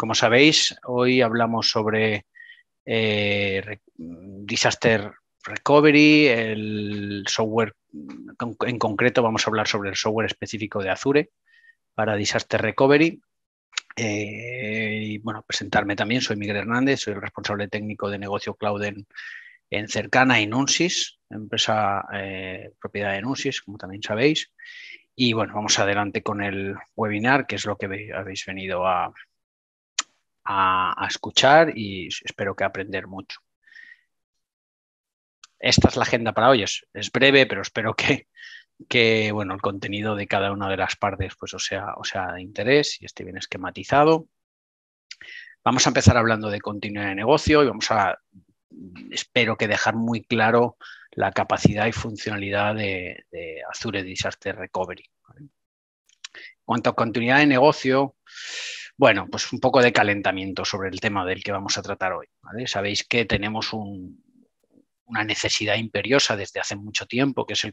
Como sabéis, hoy hablamos sobre eh, disaster recovery, el software, en concreto vamos a hablar sobre el software específico de Azure para disaster recovery. Eh, y bueno, presentarme también, soy Miguel Hernández, soy el responsable técnico de negocio cloud en, Cercana y Nunsis, empresa eh, propiedad de Nunsis, como también sabéis. Y bueno, vamos adelante con el webinar, que es lo que habéis venido a, a, escuchar y espero que aprender mucho. Esta es la agenda para hoy, es, breve, pero espero que, que bueno, el contenido de cada una de las partes pues, o, sea, o sea de interés y esté bien esquematizado. Vamos a empezar hablando de continuidad de negocio y vamos a, espero que dejar muy claro la capacidad y funcionalidad de, Azure Disaster Recovery. En cuanto a continuidad de negocio, bueno, pues un poco de calentamiento sobre el tema del que vamos a tratar hoy. Sabéis que tenemos una necesidad imperiosa desde hace mucho tiempo, que es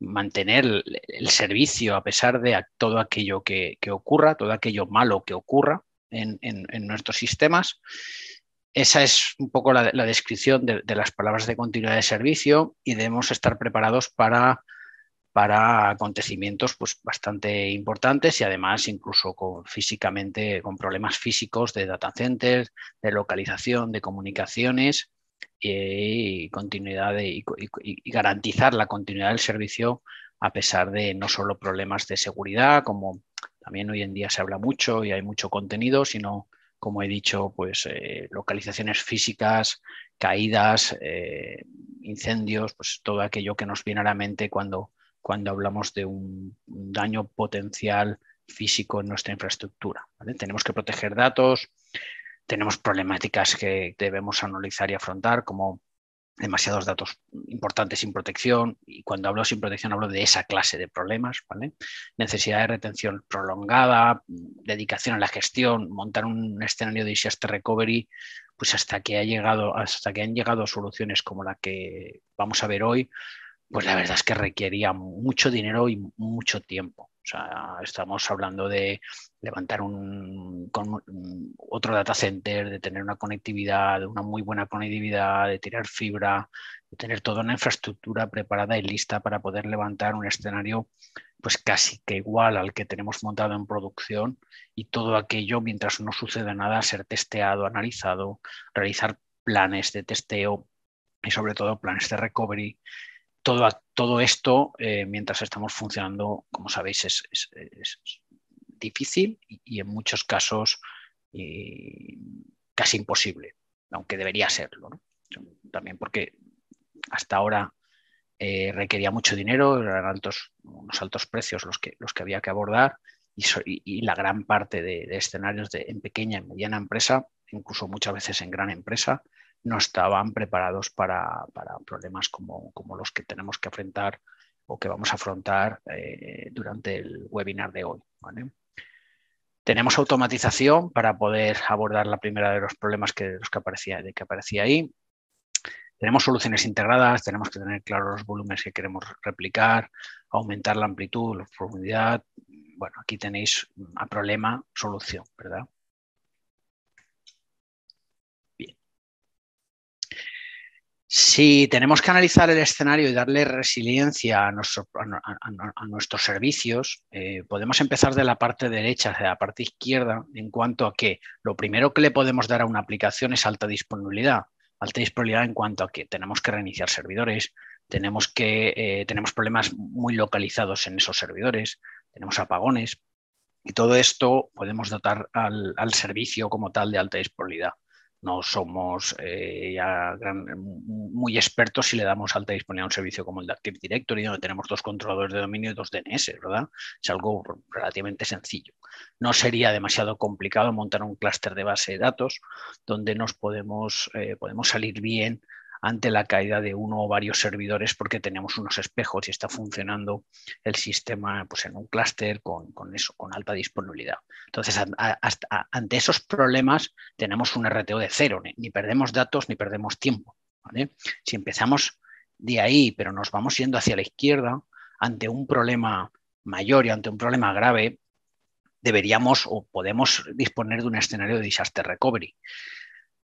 mantener el, servicio a pesar de todo aquello que, ocurra, todo aquello malo que ocurra en, nuestros sistemas. Esa es un poco la, descripción de, las palabras de continuidad de servicio y debemos estar preparados para para acontecimientos pues, bastante importantes y además incluso con, físicamente con problemas físicos de data centers, de localización, de comunicaciones eh, y, garantizar la continuidad del servicio a pesar de no solo problemas de seguridad, como también hoy en día se habla mucho y hay mucho contenido, sino, como he dicho, pues eh, localizaciones físicas, caídas, eh, incendios, pues todo aquello que nos viene a la mente cuando cuando hablamos de un daño potencial físico en nuestra infraestructura. Tenemos que proteger datos, tenemos problemáticas que debemos analizar y afrontar, como demasiados datos importantes sin protección, y cuando hablo sin protección hablo de esa clase de problemas, Necesidad de retención prolongada, dedicación a la gestión, montar un escenario de disaster recovery, pues hasta que ha llegado, hasta que han llegado soluciones como la que vamos a ver hoy, pues la verdad es que requería mucho dinero y mucho tiempo. O sea, estamos hablando de levantar un, otro data center, de tener una conectividad, una muy buena conectividad, de tirar fibra, de tener toda una infraestructura preparada y lista para poder levantar un escenario pues casi que igual al que tenemos montado en producción y todo aquello, mientras no suceda nada, ser testeado, analizado, realizar planes de testeo y sobre todo planes de recovery todo, esto, eh, mientras estamos funcionando, como sabéis, es, difícil y, en muchos casos eh, casi imposible, aunque debería serlo. También porque hasta ahora eh, requería mucho dinero, eran altos, unos altos precios los que, los que había que abordar y, la gran parte de, escenarios en pequeña y mediana empresa, incluso muchas veces en gran empresa, no estaban preparados para, problemas como, los que tenemos que afrontar o que vamos a afrontar eh, durante el webinar de hoy. Tenemos automatización para poder abordar la primera de los problemas que, los que, aparecía, que aparecía ahí. Tenemos soluciones integradas, tenemos que tener claros los volúmenes que queremos replicar, aumentar la amplitud, la profundidad. Bueno, aquí tenéis a problema, solución, ¿verdad? Si tenemos que analizar el escenario y darle resiliencia a, nuestros servicios, eh, podemos empezar de la parte derecha hacia la parte izquierda en cuanto a que lo primero que le podemos dar a una aplicación es alta disponibilidad. Alta disponibilidad en cuanto a que tenemos que reiniciar servidores, tenemos, que, eh, tenemos problemas muy localizados en esos servidores, tenemos apagones y todo esto podemos dotar al servicio como tal de alta disponibilidad no somos eh, muy expertos si le damos alta disponibilidad a un servicio como el de Active Directory, donde tenemos dos controladores de dominio y dos DNS, ¿verdad? Es algo relativamente sencillo. No sería demasiado complicado montar un clúster de base de datos donde nos podemos, eh, podemos salir bien ante la caída de uno o varios servidores porque tenemos unos espejos y está funcionando el sistema pues, en un clúster con, eso, con alta disponibilidad. Entonces, ante esos problemas tenemos un RTO de cero, ni, perdemos datos ni perdemos tiempo. Si empezamos de ahí, pero nos vamos yendo hacia la izquierda, ante un problema mayor y ante un problema grave, deberíamos o podemos disponer de un escenario de disaster recovery.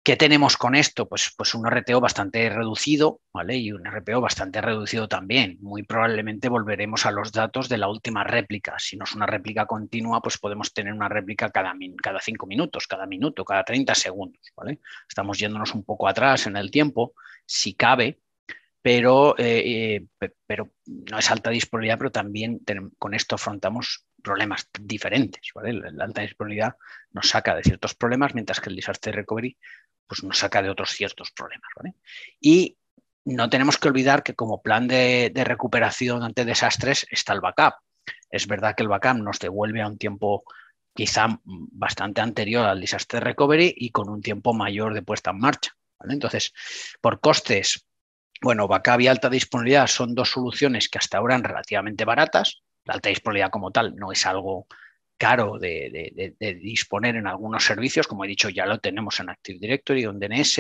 ¿Qué tenemos con esto? Pues, pues un RTO bastante reducido, ¿vale? Y un RPO bastante reducido también. Muy probablemente volveremos a los datos de la última réplica. Si no es una réplica continua, pues podemos tener una réplica cada, cada cinco minutos, cada minuto, cada 30 segundos, ¿vale? Estamos yéndonos un poco atrás en el tiempo, si cabe, pero, eh, eh, pero no es alta disponibilidad, pero también con esto afrontamos problemas diferentes. La, alta disponibilidad nos saca de ciertos problemas, mientras que el disaster recovery pues nos saca de otros ciertos problemas. Y no tenemos que olvidar que como plan de, recuperación ante desastres está el backup. Es verdad que el backup nos devuelve a un tiempo quizá bastante anterior al disaster recovery y con un tiempo mayor de puesta en marcha. Entonces, por costes, bueno, backup y alta disponibilidad son dos soluciones que hasta ahora son relativamente baratas. La alta disponibilidad como tal no es algo caro de, disponer en algunos servicios. Como he dicho, ya lo tenemos en Active Directory donde en DNS,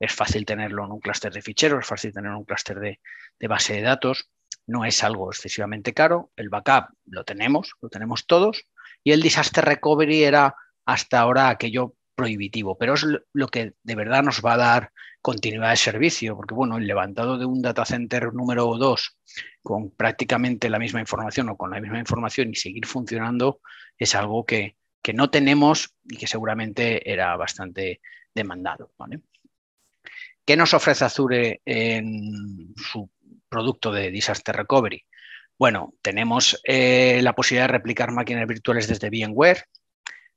es fácil tenerlo en un clúster de ficheros, es fácil tener un clúster de, de base de datos, no es algo excesivamente caro. El backup lo tenemos, lo tenemos todos. Y el disaster recovery era hasta ahora aquello prohibitivo, pero es lo que de verdad nos va a dar continuidad de servicio, porque bueno, el levantado de un data center número 2 con prácticamente la misma información o con la misma información y seguir funcionando es algo que, no tenemos y que seguramente era bastante demandado. ¿Qué nos ofrece Azure en su producto de Disaster Recovery? Bueno, tenemos eh, la posibilidad de replicar máquinas virtuales desde VMware,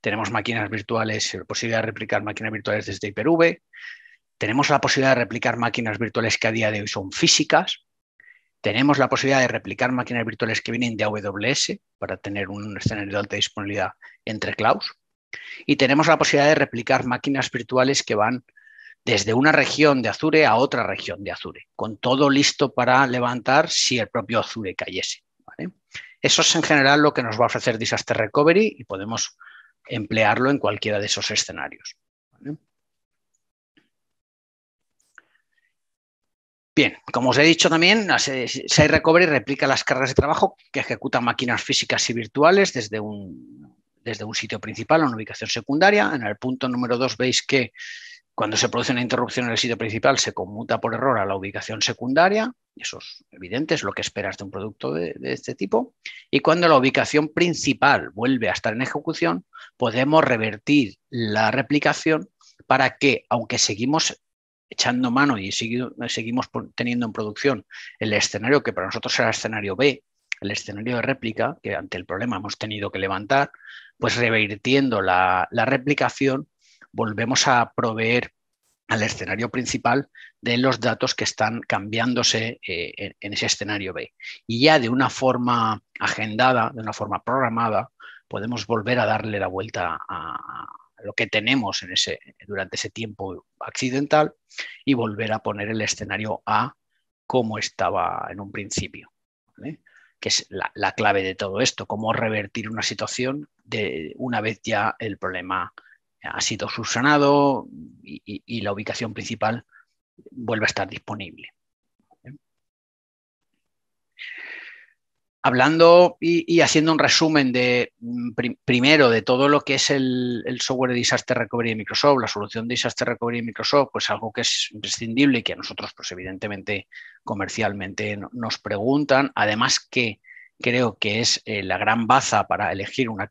tenemos máquinas virtuales, la eh, posibilidad de replicar máquinas virtuales desde Hyper-V, Tenemos la posibilidad de replicar máquinas virtuales que a día de hoy son físicas. Tenemos la posibilidad de replicar máquinas virtuales que vienen de AWS para tener un escenario de alta disponibilidad entre clouds. Y tenemos la posibilidad de replicar máquinas virtuales que van desde una región de Azure a otra región de Azure, con todo listo para levantar si el propio Azure cayese. Eso es en general lo que nos va a ofrecer Disaster Recovery y podemos emplearlo en cualquiera de esos escenarios. Bien, como os he dicho también, SAI Recovery replica las cargas de trabajo que ejecutan máquinas físicas y virtuales desde un, desde un sitio principal a una ubicación secundaria. En el punto número 2 veis que cuando se produce una interrupción en el sitio principal, se conmuta por error a la ubicación secundaria, eso es evidente, es lo que esperas de un producto de, este tipo, y cuando la ubicación principal vuelve a estar en ejecución, podemos revertir la replicación para que, aunque seguimos echando mano y seguimos teniendo en producción el escenario que para nosotros era escenario B, el escenario de réplica, que ante el problema hemos tenido que levantar, pues revirtiendo la replicación volvemos a proveer al escenario principal de los datos que están cambiándose eh, en ese escenario B. Y ya de una forma agendada, de una forma programada, podemos volver a darle la vuelta a lo que tenemos en ese, durante ese tiempo accidental y volver a poner el escenario A como estaba en un principio, que es la, clave de todo esto, cómo revertir una situación de una vez ya el problema ha sido subsanado y, la ubicación principal vuelve a estar disponible. Hablando y, haciendo un resumen de mm, primero de todo lo que es el, software de disaster recovery de Microsoft, la solución de disaster recovery de Microsoft, pues algo que es imprescindible y que a nosotros, pues evidentemente, comercialmente nos preguntan. Además que creo que es eh, la gran baza para elegir un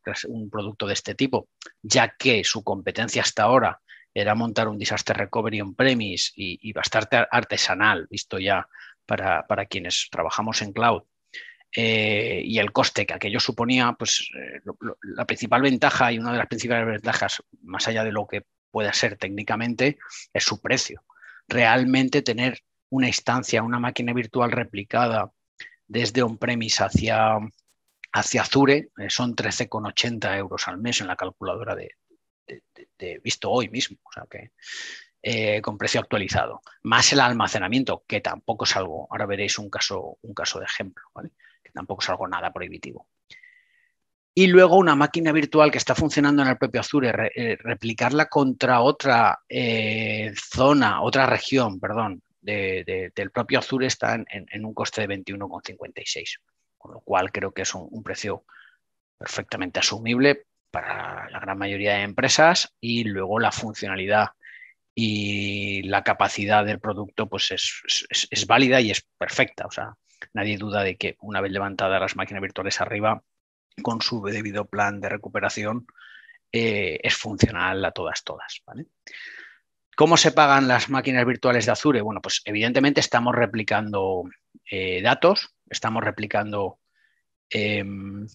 producto de este tipo, ya que su competencia hasta ahora era montar un disaster recovery on premise y, bastante artesanal, visto ya para, quienes trabajamos en cloud. Eh, y el coste que aquello suponía, pues eh, la principal ventaja y una de las principales ventajas, más allá de lo que pueda ser técnicamente, es su precio. Realmente tener una instancia, una máquina virtual replicada desde on-premise hacia, hacia Azure eh, son 13,80 euros al mes en la calculadora de, visto hoy mismo, o sea que eh, con precio actualizado, más el almacenamiento, que tampoco es algo, ahora veréis un caso, un caso de ejemplo, que tampoco es algo nada prohibitivo. Y luego una máquina virtual que está funcionando en el propio Azure, eh, replicarla contra otra zona, otra región, perdón, del propio Azure está en, un coste de 21,56, con lo cual creo que es un, precio perfectamente asumible para la gran mayoría de empresas y luego la funcionalidad y la capacidad del producto pues es, válida y es perfecta. O sea, nadie duda de que una vez levantadas las máquinas virtuales arriba, con su debido plan de recuperación, eh, es funcional a todas, todas. ¿vale? ¿Cómo se pagan las máquinas virtuales de Azure? Bueno, pues evidentemente estamos replicando eh, datos, estamos replicando em,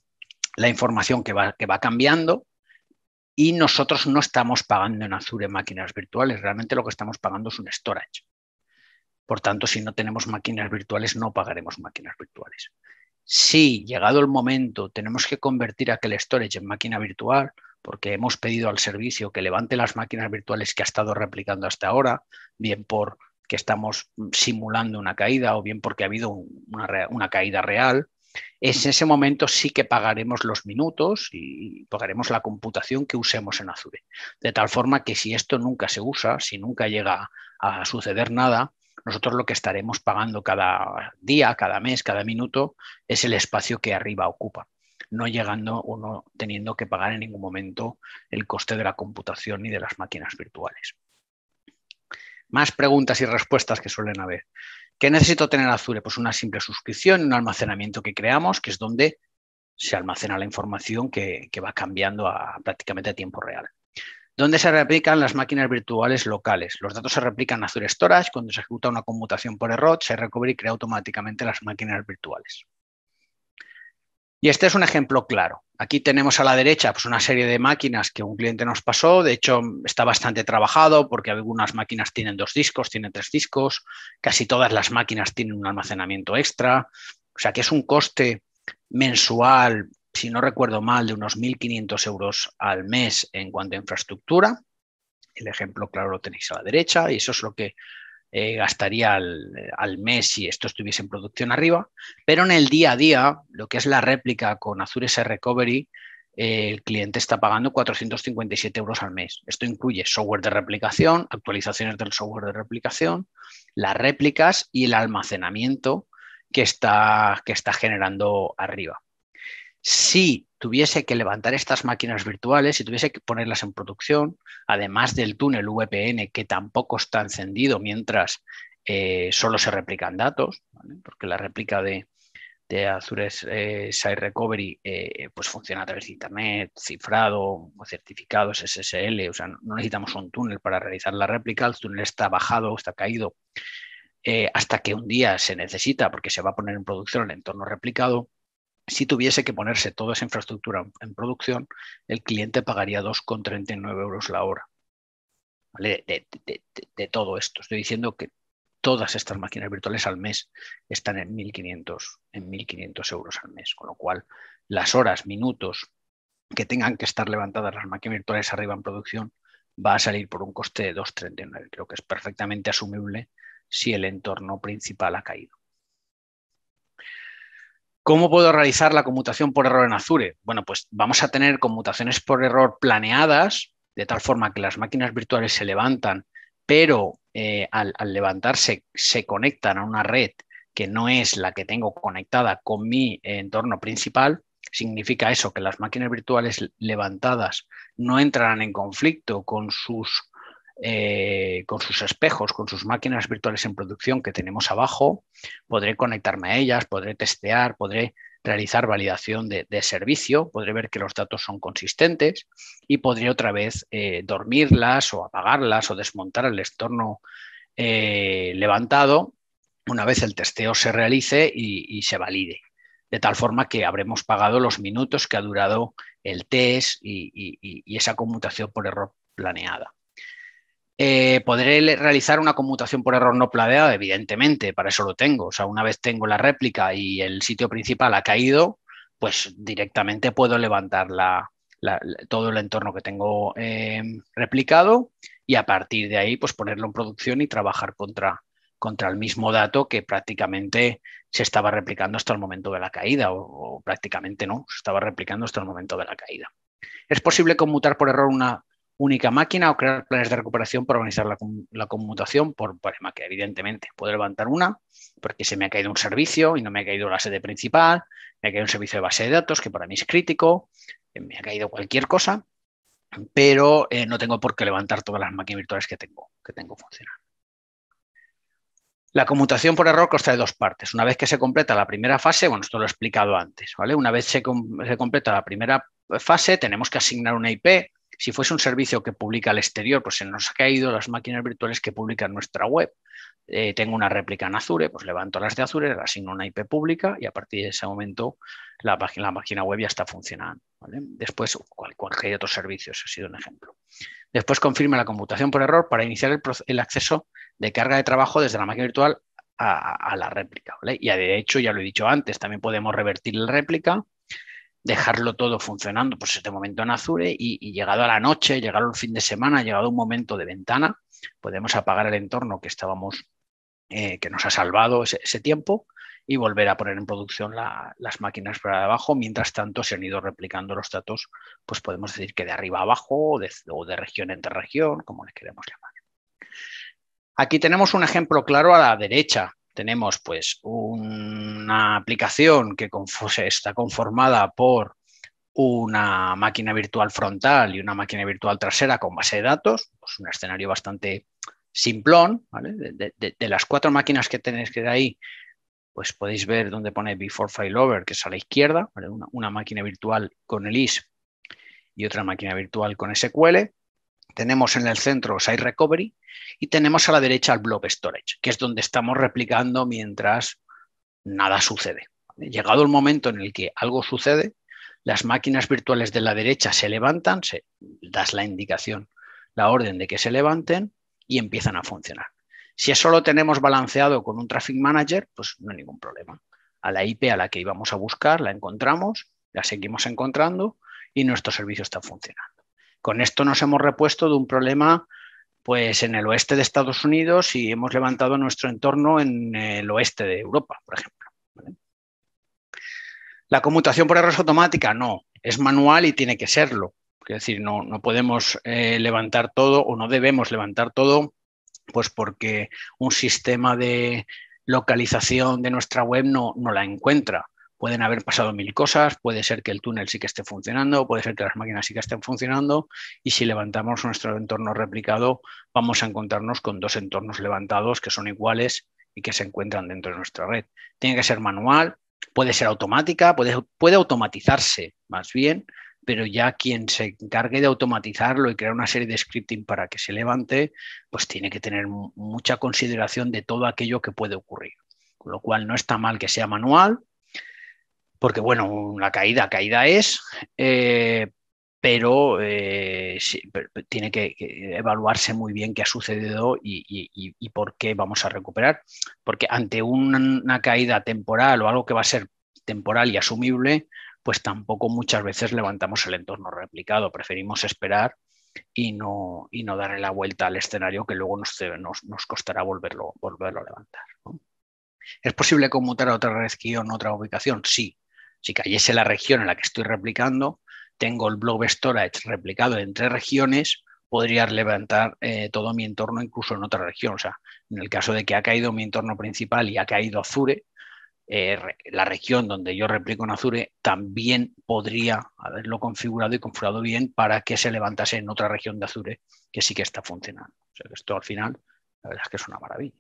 la información que va, que va cambiando y nosotros no estamos pagando en Azure máquinas virtuales, realmente lo que estamos pagando es un storage. Por tanto, si no tenemos máquinas virtuales, no pagaremos máquinas virtuales. Si llegado el momento tenemos que convertir aquel storage en máquina virtual, porque hemos pedido al servicio que levante las máquinas virtuales que ha estado replicando hasta ahora, bien por que estamos mm, simulando una caída o bien porque ha habido una, caída real, en ese momento sí que pagaremos los minutos y pagaremos la computación que usemos en Azure. De tal forma que si esto nunca se usa, si nunca llega a suceder nada, nosotros lo que estaremos pagando cada día, cada mes, cada minuto es el espacio que arriba ocupa no llegando o no teniendo que pagar en ningún momento el coste de la computación ni de las máquinas virtuales. Más preguntas y respuestas que suelen haber. ¿Qué necesito tener Azure? Pues una simple suscripción, un almacenamiento que creamos, que es donde se almacena la información que, va cambiando prácticamente a tiempo real. ¿Dónde se replican las máquinas virtuales locales? Los datos se replican a Azure Storage. Cuando se ejecuta una conmutación por error, se y crea automáticamente las máquinas virtuales. Y este es un ejemplo claro. Aquí tenemos a la derecha pues, una serie de máquinas que un cliente nos pasó. De hecho, está bastante trabajado porque algunas máquinas tienen dos discos, tienen tres discos. Casi todas las máquinas tienen un almacenamiento extra. O sea que es un coste mensual, si no recuerdo mal, de unos 1.500 euros al mes en cuanto a infraestructura. El ejemplo claro lo tenéis a la derecha y eso es lo que eh, gastaría al, mes si esto estuviese en producción arriba, pero en el día a día, lo que es la réplica con Azure SR Recovery, eh, el cliente está pagando 457 euros al mes. Esto incluye software de replicación, actualizaciones del software de replicación, las réplicas y el almacenamiento que está, que está generando arriba. Si tuviese que levantar estas máquinas virtuales y tuviese que ponerlas en producción, además del túnel VPN que tampoco está encendido mientras eh, solo se replican datos, porque la réplica de, de Azure eh, Site Recovery eh, pues funciona a través de Internet, cifrado, certificados SSL, o sea, no necesitamos un túnel para realizar la réplica, el túnel está bajado, está caído, hasta que un día se necesita porque se va a poner en producción el entorno replicado si tuviese que ponerse toda esa infraestructura en producción, el cliente pagaría 2,39 euros la hora. ¿Vale? De, todo esto. Estoy diciendo que todas estas máquinas virtuales al mes están en 1.500, en 1.500 euros al mes, con lo cual las horas, minutos que tengan que estar levantadas las máquinas virtuales arriba en producción va a salir por un coste de 2,39. Creo que es perfectamente asumible si el entorno principal ha caído. ¿Cómo puedo realizar la conmutación por error en Azure? Bueno, pues vamos a tener conmutaciones por error planeadas, de tal forma que las máquinas virtuales se levantan, pero eh, al, al, levantarse se conectan a una red que no es la que tengo conectada con mi entorno principal. Significa eso, que las máquinas virtuales levantadas no entrarán en conflicto con sus eh, con sus espejos, con sus máquinas virtuales en producción que tenemos abajo, podré conectarme a ellas, podré testear, podré realizar validación de, servicio, podré ver que los datos son consistentes y podré otra vez eh, dormirlas o apagarlas o desmontar el estorno eh, levantado una vez el testeo se realice y, se valide de tal forma que habremos pagado los minutos que ha durado el test y esa conmutación por error planeada. Eh, podré realizar una conmutación por error no planeada, evidentemente, para eso lo tengo. O sea, una vez tengo la réplica y el sitio principal ha caído, pues directamente puedo levantar todo el entorno que tengo eh, replicado y a partir de ahí pues ponerlo en producción y trabajar contra, contra el mismo dato que prácticamente se estaba replicando hasta el momento de la caída o prácticamente no, se estaba replicando hasta el momento de la caída. ¿Es posible conmutar por error una única máquina o crear planes de recuperación para organizar la, conmutación por, problema que Evidentemente, puedo levantar una porque se me ha caído un servicio y no me ha caído la sede principal, me ha caído un servicio de base de datos que para mí es crítico, eh, me ha caído cualquier cosa, pero eh, no tengo por qué levantar todas las máquinas virtuales que tengo, que tengo funcionando. La conmutación por error consta de dos partes. Una vez que se completa la primera fase, bueno, esto lo he explicado antes, ¿vale? Una vez se, se completa la primera fase, tenemos que asignar una IP si fuese un servicio que publica al exterior, pues se nos ha caído las máquinas virtuales que publican nuestra web. Eh, tengo una réplica en Azure, pues levanto las de Azure, le asigno una IP pública y a partir de ese momento la, máquina web ya está funcionando. Después, cualquier otro servicio, ese ha sido un ejemplo. Después confirma la computación por error para iniciar el, acceso de carga de trabajo desde la máquina virtual a, la réplica. Y de hecho, ya lo he dicho antes, también podemos revertir la réplica dejarlo todo funcionando, pues este momento en Azure eh, y, llegado a la noche, llegado el fin de semana, llegado un momento de ventana, podemos apagar el entorno que estábamos, eh, que nos ha salvado ese, tiempo y volver a poner en producción las máquinas para abajo. Mientras tanto, se han ido replicando los datos, pues podemos decir que de arriba a abajo o de, región entre región, como le queremos llamar. Aquí tenemos un ejemplo claro a la derecha, tenemos pues una aplicación que está conformada por una máquina virtual frontal y una máquina virtual trasera con base de datos, Es pues, un escenario bastante simplón, de, las cuatro máquinas que tenéis que ahí, pues podéis ver dónde pone before Over, que es a la izquierda, una, una, máquina virtual con el IS y otra máquina virtual con SQL, tenemos en el centro Site Recovery y tenemos a la derecha el Blob Storage, que es donde estamos replicando mientras nada sucede. Llegado el momento en el que algo sucede, las máquinas virtuales de la derecha se levantan, das la indicación, la orden de que se levanten y empiezan a funcionar. Si eso lo tenemos balanceado con un Traffic Manager, pues no hay ningún problema. A la IP a la que íbamos a buscar la encontramos, la seguimos encontrando y nuestro servicio está funcionando. Con esto nos hemos repuesto de un problema pues en el oeste de Estados Unidos y hemos levantado nuestro entorno en el oeste de Europa, por ejemplo. La conmutación por error automática, no, es manual y tiene que serlo. Es decir, no, no podemos eh, levantar todo o no debemos levantar todo, pues porque un sistema de localización de nuestra web no la encuentra pueden haber pasado mil cosas, puede ser que el túnel sí que esté funcionando, puede ser que las máquinas sí que estén funcionando y si levantamos nuestro entorno replicado vamos a encontrarnos con dos entornos levantados que son iguales y que se encuentran dentro de nuestra red. Tiene que ser manual, puede ser automática, puede, automatizarse más bien, pero ya quien se encargue de automatizarlo y crear una serie de scripting para que se levante, pues tiene que tener mucha consideración de todo aquello que puede ocurrir. Con lo cual no está mal que sea manual, porque bueno, una caída, caída es, eh, eh, pero, tiene que, evaluarse muy bien qué ha sucedido y, por qué vamos a recuperar. Porque ante una, caída temporal o algo que va a ser temporal y asumible, pues tampoco muchas veces levantamos el entorno replicado, preferimos esperar y no, y no darle la vuelta al escenario que luego nos, costará volverlo, a levantar. ¿Es posible conmutar a otra red en otra ubicación? Sí, si cayese la región en la que estoy replicando, tengo el blob storage replicado en tres regiones, podría levantar eh, todo mi entorno incluso en otra región. O sea, en el caso de que ha caído mi entorno principal y ha caído Azure, eh, la región donde yo replico en Azure también podría haberlo configurado y configurado bien para que se levantase en otra región de Azure que sí que está funcionando. O sea, esto al final, la verdad es que es una maravilla.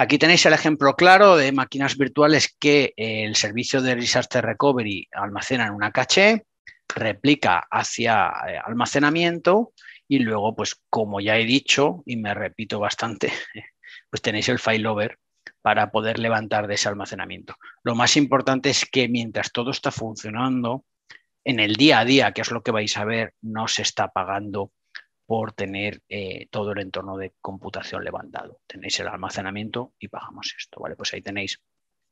Aquí tenéis el ejemplo claro de máquinas virtuales que el servicio de Disaster Recovery almacena en una caché, replica hacia eh, almacenamiento y luego, pues como ya he dicho y me repito bastante, pues tenéis el failover para poder levantar de ese almacenamiento. Lo más importante es que mientras todo está funcionando, en el día a día, que es lo que vais a ver, no se está apagando por tener eh, todo el entorno de computación levantado. Tenéis el almacenamiento y bajamos esto, ¿vale? Pues ahí tenéis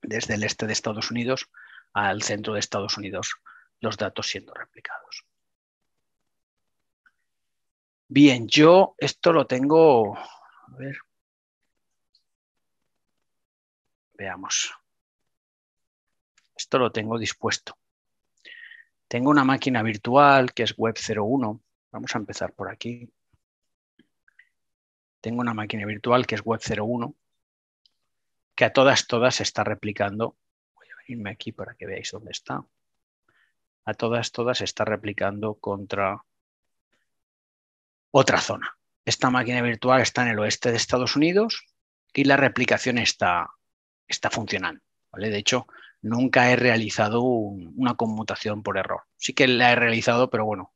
desde el este de Estados Unidos al centro de Estados Unidos los datos siendo replicados. Bien, yo esto lo tengo, a ver, veamos, esto lo tengo dispuesto. Tengo una máquina virtual que es Web01 Vamos a empezar por aquí. Tengo una máquina virtual que es Web01, que a todas, todas está replicando. Voy a venirme aquí para que veáis dónde está. A todas, todas está replicando contra otra zona. Esta máquina virtual está en el oeste de Estados Unidos y la replicación está, está funcionando. ¿vale? De hecho, nunca he realizado una conmutación por error. Sí que la he realizado, pero bueno,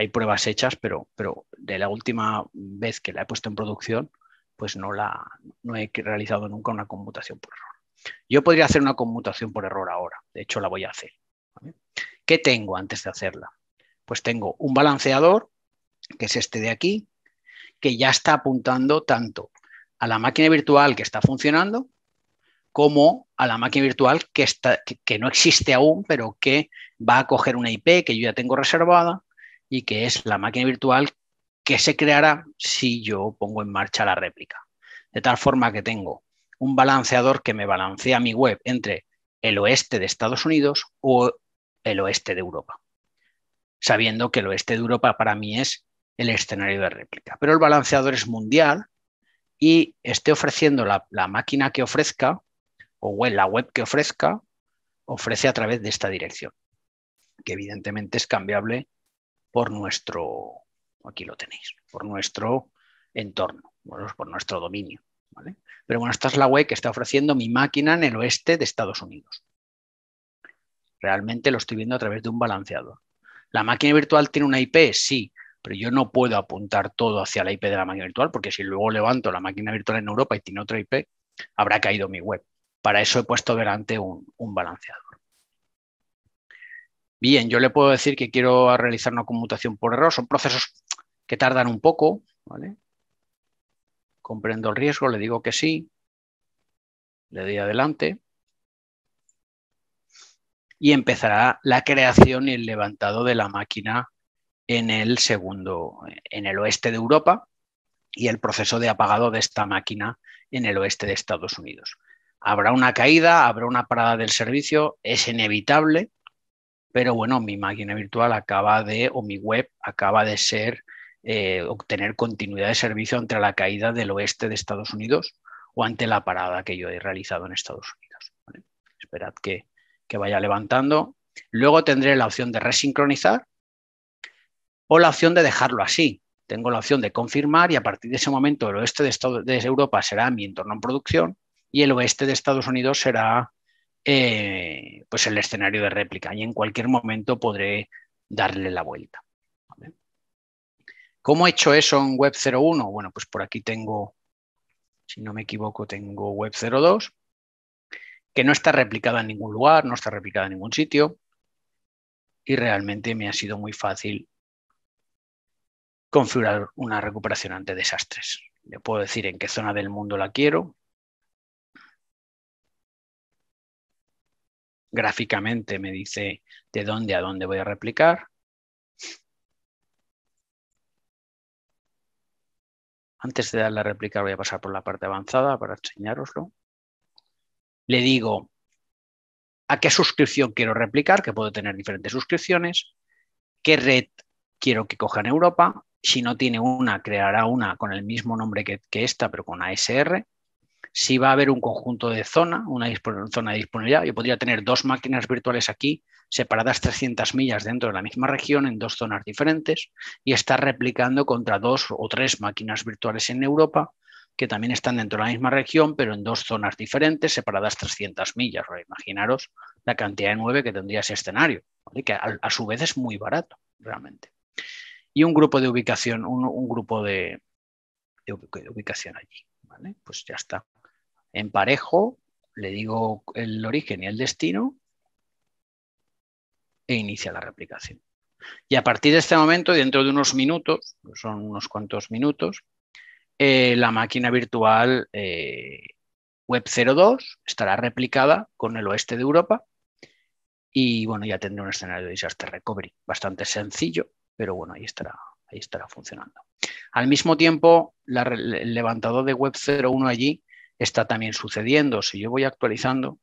hay pruebas hechas, pero, pero de la última vez que la he puesto en producción, pues no, la, no he realizado nunca una conmutación por error. Yo podría hacer una conmutación por error ahora, de hecho la voy a hacer. ¿Qué tengo antes de hacerla? Pues tengo un balanceador, que es este de aquí, que ya está apuntando tanto a la máquina virtual que está funcionando como a la máquina virtual que, está, que no existe aún, pero que va a coger una IP que yo ya tengo reservada y que es la máquina virtual que se creará si yo pongo en marcha la réplica. De tal forma que tengo un balanceador que me balancea mi web entre el oeste de Estados Unidos o el oeste de Europa, sabiendo que el oeste de Europa para mí es el escenario de réplica. Pero el balanceador es mundial y esté ofreciendo la, máquina que ofrezca o la web que ofrezca, ofrece a través de esta dirección, que evidentemente es cambiable por nuestro, aquí lo tenéis, por nuestro entorno, por nuestro dominio. ¿vale? Pero bueno, esta es la web que está ofreciendo mi máquina en el oeste de Estados Unidos. Realmente lo estoy viendo a través de un balanceador. ¿La máquina virtual tiene una IP? Sí, pero yo no puedo apuntar todo hacia la IP de la máquina virtual, porque si luego levanto la máquina virtual en Europa y tiene otra IP, habrá caído mi web. Para eso he puesto delante un balanceador bien, yo le puedo decir que quiero realizar una conmutación por error. Son procesos que tardan un poco, Comprendo el riesgo, le digo que sí, le doy adelante y empezará la creación y el levantado de la máquina en el segundo, en el oeste de Europa y el proceso de apagado de esta máquina en el oeste de Estados Unidos. Habrá una caída, habrá una parada del servicio, es inevitable, pero bueno, mi máquina virtual acaba de, o mi web acaba de ser, eh, obtener continuidad de servicio ante la caída del oeste de Estados Unidos o ante la parada que yo he realizado en Estados Unidos. Esperad que, vaya levantando. Luego tendré la opción de resincronizar o la opción de dejarlo así. Tengo la opción de confirmar y a partir de ese momento el oeste de, de Europa será mi entorno en producción y el oeste de Estados Unidos será eh, pues el escenario de réplica y en cualquier momento podré darle la vuelta. ¿Cómo he hecho eso en Web 01? Bueno, pues por aquí tengo, si no me equivoco, tengo Web 02, que no está replicada en ningún lugar, no está replicada en ningún sitio y realmente me ha sido muy fácil configurar una recuperación ante desastres. Le puedo decir en qué zona del mundo la quiero, gráficamente me dice de dónde a dónde voy a replicar. Antes de darle a replicar voy a pasar por la parte avanzada para enseñároslo. Le digo a qué suscripción quiero replicar, que puedo tener diferentes suscripciones, qué red quiero que coja en Europa, si no tiene una, creará una con el mismo nombre que, que esta, pero con ASR, si va a haber un conjunto de zona, una zona de disponibilidad. Yo podría tener dos máquinas virtuales aquí, separadas 300 millas dentro de la misma región, en dos zonas diferentes, y estar replicando contra dos o tres máquinas virtuales en Europa, que también están dentro de la misma región, pero en dos zonas diferentes, separadas 300 millas. imaginaros la cantidad de nueve que tendría ese escenario, que a, su vez es muy barato, realmente. Y un grupo de ubicación, un, grupo de, de ubicación allí. ¿vale? Pues ya está emparejo, le digo el origen y el destino e inicia la replicación. Y a partir de este momento, dentro de unos minutos, son unos cuantos minutos, eh, la máquina virtual eh, Web 02 estará replicada con el oeste de Europa y bueno, ya tendrá un escenario de disaster recovery bastante sencillo, pero bueno, ahí estará, ahí estará funcionando. Al mismo tiempo, el levantador de Web 01 allí está también sucediendo. Si yo voy actualizando,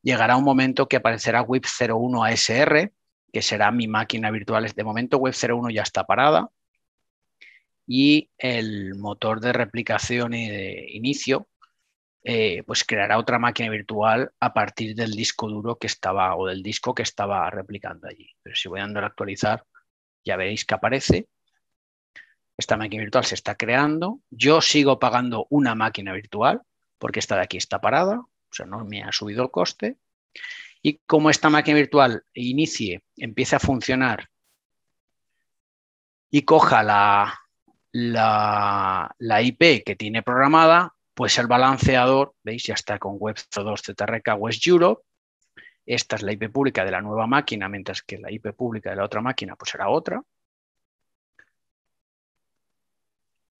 llegará un momento que aparecerá Web 01 ASR, que será mi máquina virtual. De momento Web 01 ya está parada y el motor de replicación y de inicio eh, pues creará otra máquina virtual a partir del disco duro que estaba o del disco que estaba replicando allí. Pero si voy a andar a actualizar, ya veréis que aparece esta máquina virtual se está creando, yo sigo pagando una máquina virtual, porque esta de aquí está parada, o sea, no me ha subido el coste, y como esta máquina virtual inicie, empiece a funcionar y coja la, la, IP que tiene programada, pues el balanceador, veis, ya está con Web2 ZRK West Europe, esta es la IP pública de la nueva máquina, mientras que la IP pública de la otra máquina pues será otra.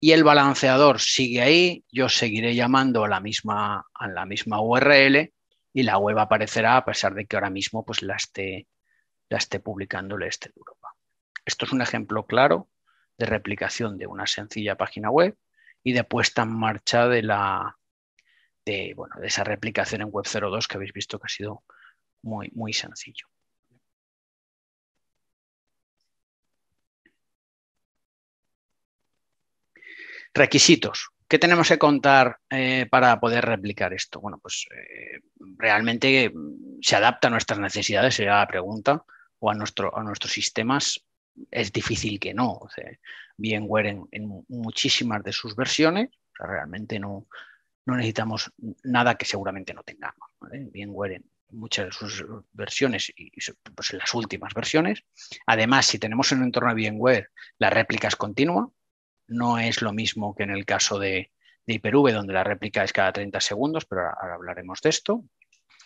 y el balanceador sigue ahí, yo seguiré llamando a la misma, a la misma URL y la web aparecerá a pesar de que ahora mismo pues, la, esté, la esté publicando el este de Europa. Esto es un ejemplo claro de replicación de una sencilla página web y de puesta en marcha de, la, de, bueno, de esa replicación en Web 02 que habéis visto que ha sido muy, muy sencillo. Requisitos. ¿Qué tenemos que contar eh, para poder replicar esto? Bueno, pues eh, realmente mm, se adapta a nuestras necesidades, sería la pregunta, o a, nuestro, a nuestros sistemas. Es difícil que no. O sea, en, muchísimas de sus versiones, realmente no, no necesitamos nada que seguramente no tengamos. ¿vale? VMware en muchas de sus versiones y pues, en las últimas versiones. Además, si tenemos un entorno de VMware, la réplica es continua, no es lo mismo que en el caso de, de Hyper-V, donde la réplica es cada 30 segundos, pero ahora hablaremos de esto.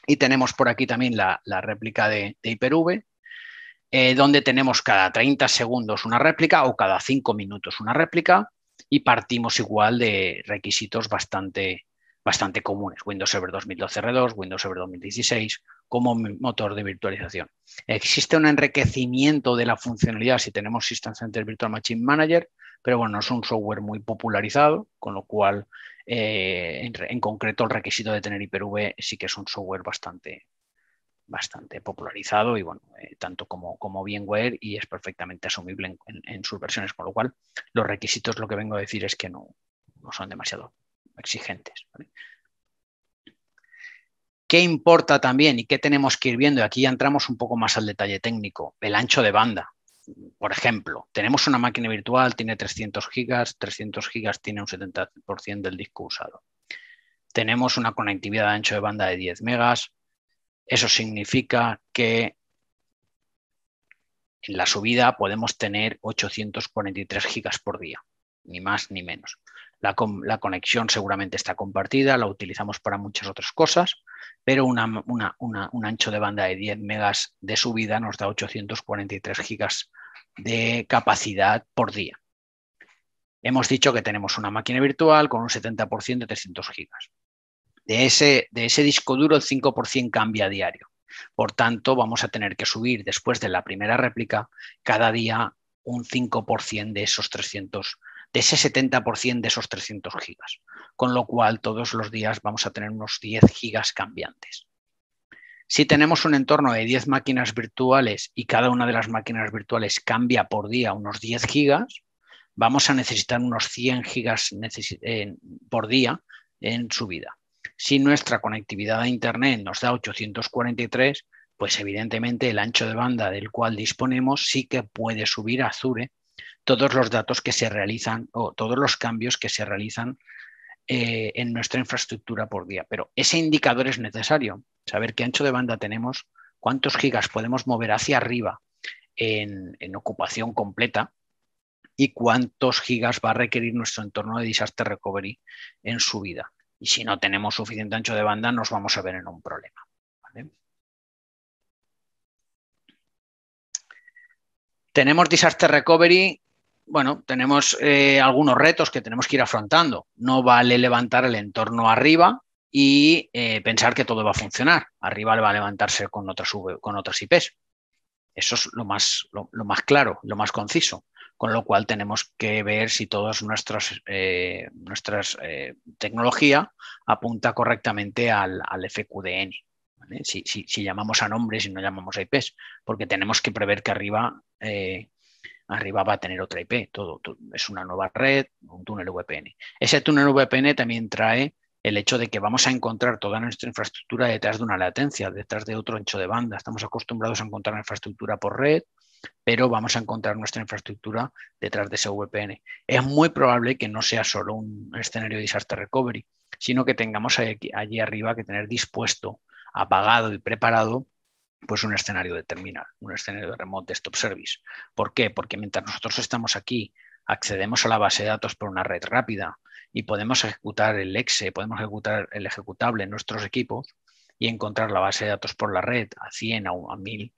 Y tenemos por aquí también la, réplica de, de Hyper-V, eh, donde tenemos cada 30 segundos una réplica o cada 5 minutos una réplica y partimos igual de requisitos bastante, bastante comunes, Windows Server 2012 R2, Windows Server 2016 como motor de virtualización. Existe un enriquecimiento de la funcionalidad si tenemos System Center Virtual Machine Manager, pero bueno, es un software muy popularizado, con lo cual eh, en, concreto el requisito de tener Hyper-V sí que es un software bastante, bastante popularizado y bueno, eh, tanto como, como VMware y es perfectamente asumible en, sus versiones, con lo cual los requisitos lo que vengo a decir es que no, son demasiado exigentes. ¿Qué importa también y qué tenemos que ir viendo? Aquí ya entramos un poco más al detalle técnico, el ancho de banda por ejemplo, tenemos una máquina virtual, tiene 300 gigas, 300 gigas tiene un 70% del disco usado. Tenemos una conectividad de ancho de banda de 10 megas. Eso significa que en la subida podemos tener 843 gigas por día, ni más ni menos. La, conexión seguramente está compartida, la utilizamos para muchas otras cosas, pero un ancho de banda de 10 megas de subida nos da 843 gigas de capacidad por día. Hemos dicho que tenemos una máquina virtual con un 70% de 300 gigas. De ese, de ese disco duro, el 5% cambia a diario. Por tanto, vamos a tener que subir después de la primera réplica cada día un 5% de esos 300 gigas ese 70% de esos 300 gigas, con lo cual todos los días vamos a tener unos 10 gigas cambiantes. Si tenemos un entorno de 10 máquinas virtuales y cada una de las máquinas virtuales cambia por día unos 10 gigas, vamos a necesitar unos 100 gigas por día en subida. Si nuestra conectividad a Internet nos da 843, pues evidentemente el ancho de banda del cual disponemos sí que puede subir a Azure todos los datos que se realizan o todos los cambios que se realizan eh, en nuestra infraestructura por día. Pero ese indicador es necesario, saber qué ancho de banda tenemos, cuántos gigas podemos mover hacia arriba en, ocupación completa y cuántos gigas va a requerir nuestro entorno de disaster recovery en su vida. Y si no tenemos suficiente ancho de banda, nos vamos a ver en un problema. Tenemos disaster recovery bueno, tenemos eh, algunos retos que tenemos que ir afrontando. No vale levantar el entorno arriba y eh, pensar que todo va a funcionar. Arriba le va a levantarse con otras, con otras IPs. Eso es lo más, lo, más claro, lo más conciso con lo cual tenemos que ver si todos nuestras, eh, nuestras tecnología apunta correctamente al, FQDN. Si, llamamos a nombres y no llamamos a IPs, porque tenemos que prever que arriba arriba va a tener otra IP, todo, es una nueva red, un túnel VPN. Ese túnel VPN también trae el hecho de que vamos a encontrar toda nuestra infraestructura detrás de una latencia, detrás de otro ancho de banda. Estamos acostumbrados a encontrar la infraestructura por red, pero vamos a encontrar nuestra infraestructura detrás de ese VPN. Es muy probable que no sea solo un escenario de disaster recovery, sino que tengamos allí arriba que tener dispuesto, apagado y preparado pues un escenario de terminal, un escenario de remote desktop service. ¿Por qué? Porque mientras nosotros estamos aquí, accedemos a la base de datos por una red rápida y podemos ejecutar el exe, podemos ejecutar el ejecutable en nuestros equipos y encontrar la base de datos por la red a 100 o a 1000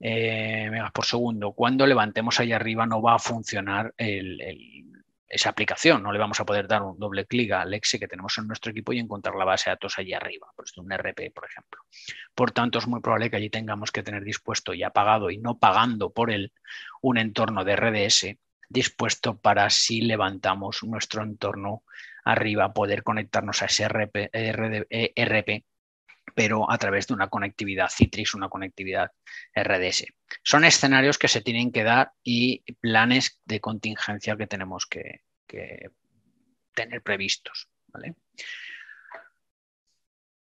eh, megas por segundo. Cuando levantemos ahí arriba no va a funcionar el esa aplicación. No le vamos a poder dar un doble clic al exe que tenemos en nuestro equipo y encontrar la base de datos allí arriba, pues de un RP, por ejemplo. Por tanto, es muy probable que allí tengamos que tener dispuesto y apagado y no pagando por él un entorno de RDS dispuesto para si levantamos nuestro entorno arriba poder conectarnos a ese RP, eh, RP pero a través de una conectividad Citrix, una conectividad RDS. Son escenarios que se tienen que dar y planes de contingencia que tenemos que, tener previstos.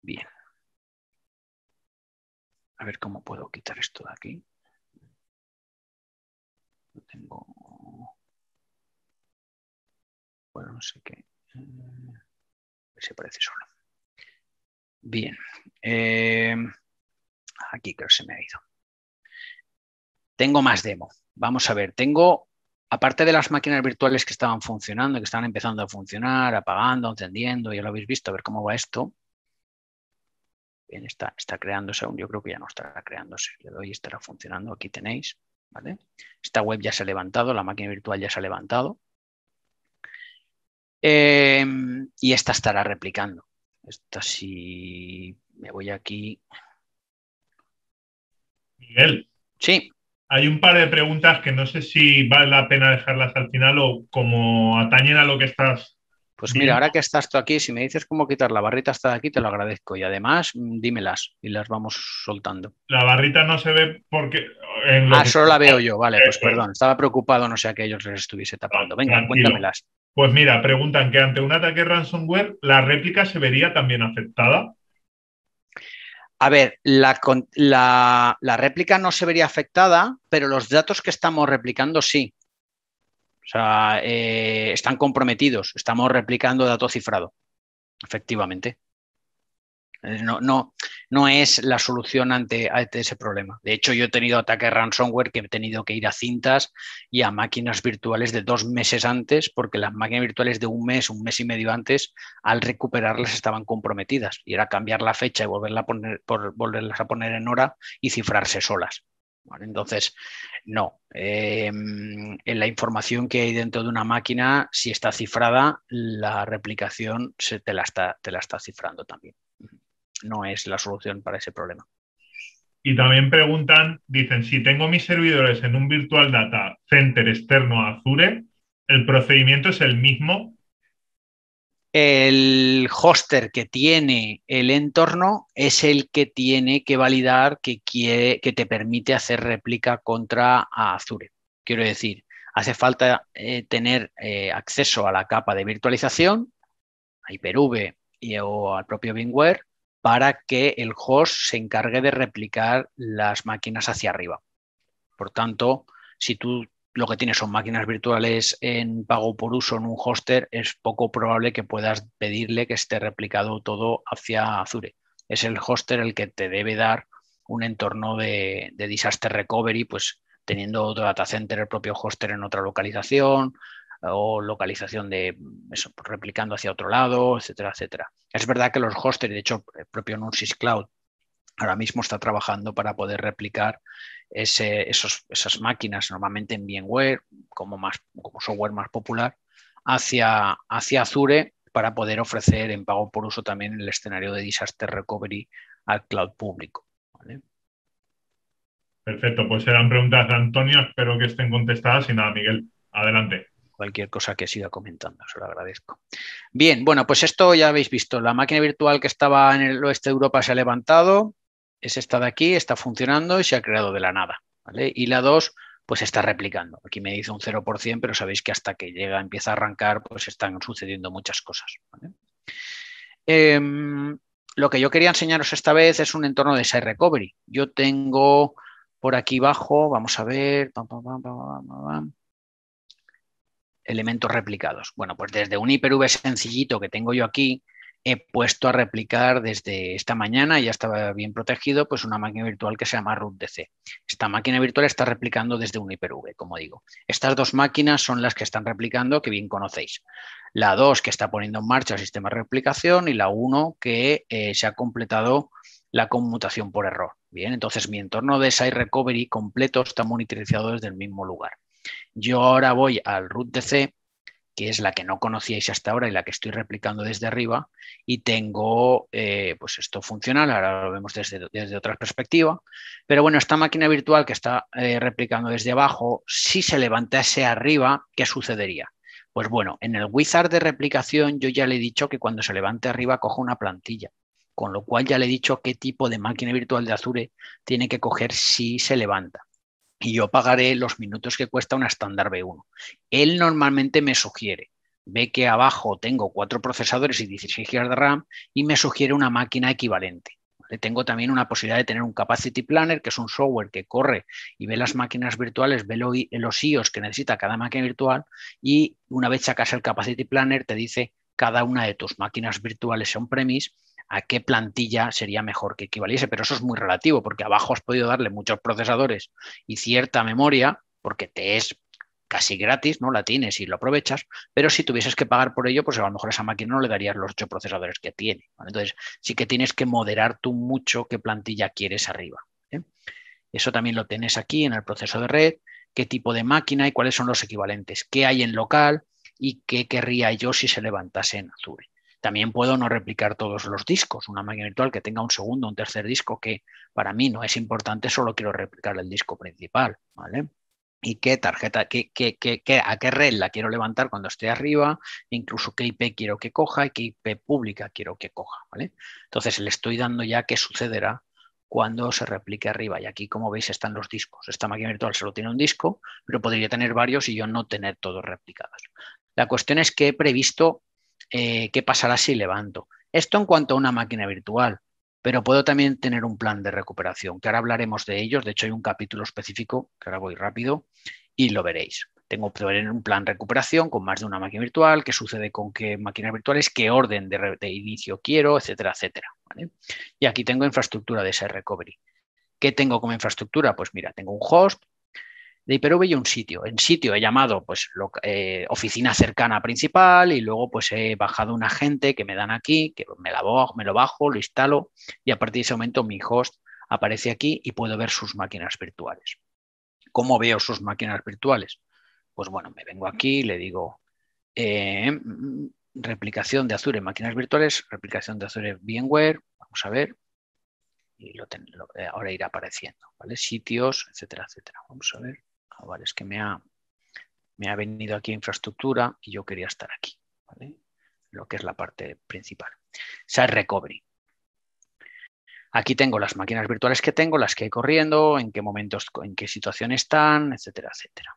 Bien. A ver cómo puedo quitar esto de aquí. No tengo. Bueno, no sé qué. Mm, se parece solo. Bien. Eh, aquí creo que se me ha ido. Tengo más demo. Vamos a ver, tengo, aparte de las máquinas virtuales que estaban funcionando, que estaban empezando a funcionar, apagando, encendiendo, ya lo habéis visto, a ver cómo va esto. Bien, está, creándose aún, yo creo que ya no estará creándose. Le doy, y estará funcionando, aquí tenéis. ¿vale? Esta web ya se ha levantado, la máquina virtual ya se ha levantado. Eh, y esta estará replicando. Esta sí, me voy aquí. Miguel. Sí. Hay un par de preguntas que no sé si vale la pena dejarlas al final o como atañen a lo que estás pues mira, ahora que estás tú aquí, si me dices cómo quitar la barrita hasta de aquí, te lo agradezco. Y además, mm, dímelas y las vamos soltando. La barrita no se ve porque. ah, solo la veo yo, vale, pues eh, eh. perdón. Estaba preocupado, no sé a que ellos les estuviese tapando. Venga, cuéntamelas. Pues mira, preguntan que ante un ataque ransomware, ¿la réplica se vería también afectada? A ver, la réplica no se vería afectada, pero los datos que estamos replicando sí. O sea, eh, están comprometidos, estamos replicando datos cifrado, efectivamente. Eh, no, es la solución ante, ese problema. De hecho, yo he tenido ataques ransomware que he tenido que ir a cintas y a máquinas virtuales de dos meses antes, porque las máquinas virtuales de un mes, un mes y medio antes, al recuperarlas estaban comprometidas. Y era cambiar la fecha y volverla por, volverlas a poner en hora y cifrarse solas entonces, no. Em, en la información que hay dentro de una máquina, si está cifrada, la replicación se te, la está, te la está cifrando también. No es la solución para ese problema. Y también preguntan, dicen, si tengo mis servidores en un Virtual Data Center externo a Azure, ¿el procedimiento es el mismo el hoster que tiene el entorno es el que tiene que validar que, que te permite hacer réplica contra Azure. Quiero decir, hace falta eh, tener eh, acceso a la capa de virtualización, a Hyper-V y, o al propio VMware, para que el host se encargue de replicar las máquinas hacia arriba. Por tanto, si tú lo que tiene son máquinas virtuales en pago por uso en un hoster, es poco probable que puedas pedirle que esté replicado todo hacia Azure. Es el hoster el que te debe dar un entorno de, disaster recovery, pues teniendo otro data center, el propio hoster en otra localización o localización de eso, pues, replicando hacia otro lado, etcétera, etcétera. Es verdad que los hosters, de hecho, el propio Nursis Cloud ahora mismo está trabajando para poder replicar esas máquinas normalmente en VMware como, más, como software más popular hacia, hacia Azure para poder ofrecer en pago por uso también el escenario de disaster recovery al cloud público. Perfecto, pues eran preguntas de Antonio, espero que estén contestadas y nada, Miguel, adelante. Cualquier cosa que siga comentando, se lo agradezco. Bien, bueno, pues esto ya habéis visto, la máquina virtual que estaba en el oeste de Europa se ha levantado, es esta de aquí, está funcionando y se ha creado de la nada. Y la 2, pues está replicando. Aquí me dice un 0%, pero sabéis que hasta que llega, empieza a arrancar, pues están sucediendo muchas cosas. Em, lo que yo quería enseñaros esta vez es un entorno de SI Recovery. Yo tengo por aquí abajo, vamos a ver, elementos replicados. Bueno, pues desde un v sencillito que tengo yo aquí, he puesto a replicar desde esta mañana, ya estaba bien protegido, pues una máquina virtual que se llama RootDC. Esta máquina virtual está replicando desde un Hyper-V, como digo. Estas dos máquinas son las que están replicando, que bien conocéis. La 2 que está poniendo en marcha el sistema de replicación y la 1 que eh, se ha completado la conmutación por error. Bien, entonces mi entorno de Site Recovery completo está monitorizado desde el mismo lugar. Yo ahora voy al rootDC que es la que no conocíais hasta ahora y la que estoy replicando desde arriba, y tengo eh, pues esto funcional, ahora lo vemos desde, otra perspectiva, pero bueno, esta máquina virtual que está eh, replicando desde abajo, si se levantase arriba, ¿qué sucedería? Pues bueno, en el wizard de replicación yo ya le he dicho que cuando se levante arriba coja una plantilla, con lo cual ya le he dicho qué tipo de máquina virtual de Azure tiene que coger si se levanta y yo pagaré los minutos que cuesta una estándar B1. Él normalmente me sugiere, ve que abajo tengo cuatro procesadores y 16 GB de RAM y me sugiere una máquina equivalente. Le Tengo también una posibilidad de tener un Capacity Planner, que es un software que corre y ve las máquinas virtuales, ve los IOS que necesita cada máquina virtual y una vez sacas el Capacity Planner te dice cada una de tus máquinas virtuales on premis a qué plantilla sería mejor que equivaliese, pero eso es muy relativo porque abajo has podido darle muchos procesadores y cierta memoria porque te es casi gratis, ¿no? La tienes y lo aprovechas, pero si tuvieses que pagar por ello, pues a lo mejor esa máquina no le darías los ocho procesadores que tiene. Entonces, sí que tienes que moderar tú mucho qué plantilla quieres arriba. ¿eh? Eso también lo tienes aquí en el proceso de red, qué tipo de máquina y cuáles son los equivalentes, qué hay en local, y qué querría yo si se levantase en Azure. También puedo no replicar todos los discos. Una máquina virtual que tenga un segundo, un tercer disco, que para mí no es importante, solo quiero replicar el disco principal. ¿vale? y qué tarjeta, qué, qué, qué, a qué red la quiero levantar cuando esté arriba, incluso qué IP quiero que coja y qué IP pública quiero que coja. ¿vale? Entonces le estoy dando ya qué sucederá cuando se replique arriba. Y aquí, como veis, están los discos. Esta máquina virtual solo tiene un disco, pero podría tener varios y yo no tener todos replicados. La cuestión es que he previsto eh, qué pasará si levanto. Esto en cuanto a una máquina virtual, pero puedo también tener un plan de recuperación, que ahora hablaremos de ellos. De hecho, hay un capítulo específico, que ahora voy rápido, y lo veréis. Tengo un plan de recuperación con más de una máquina virtual, qué sucede con qué máquinas virtuales, qué orden de, inicio quiero, etcétera, etcétera. Y aquí tengo infraestructura de ese recovery. ¿Qué tengo como infraestructura? Pues mira, tengo un host, de hyper veo un sitio. En sitio he llamado pues eh, oficina cercana principal y luego pues he bajado un agente que me dan aquí, que me, me lo bajo, lo instalo y a partir de ese momento mi host aparece aquí y puedo ver sus máquinas virtuales. ¿Cómo veo sus máquinas virtuales? Pues bueno, me vengo aquí le digo eh, mm, mm, replicación de Azure máquinas virtuales, replicación de Azure VMware, vamos a ver, y eh, ahora irá apareciendo, Sitios, etcétera, etcétera. Vamos a ver. Ah, es que me ha, venido aquí infraestructura y yo quería estar aquí, lo que es la parte principal. se Recovery. Aquí tengo las máquinas virtuales que tengo, las que hay corriendo, en qué momentos, en qué situación están, etcétera, etcétera.